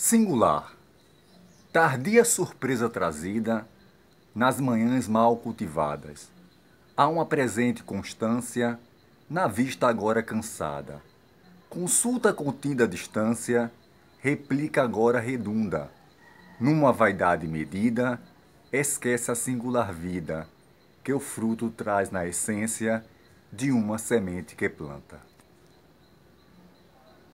Singular. Tardia surpresa trazida nas manhãs mal cultivadas. Há uma presente constância na vista agora cansada. Consulta contida a distância, replica agora redunda. Numa vaidade medida, esquece a singular vida que o fruto traz na essência de uma semente que planta.